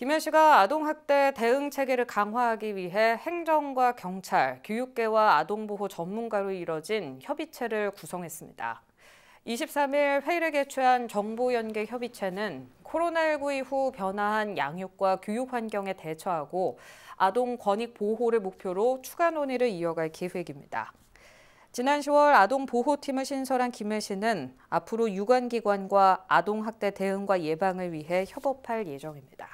김현씨가 아동학대 대응 체계를 강화하기 위해 행정과 경찰, 교육계와 아동보호 전문가로 이뤄진 협의체를 구성했습니다. 23일 회의를 개최한 정보연계 협의체는 코로나19 이후 변화한 양육과 교육 환경에 대처하고 아동 권익 보호를 목표로 추가 논의를 이어갈 계획입니다. 지난 10월 아동보호팀을 신설한 김혜 씨는 앞으로 유관기관과 아동학대 대응과 예방을 위해 협업할 예정입니다.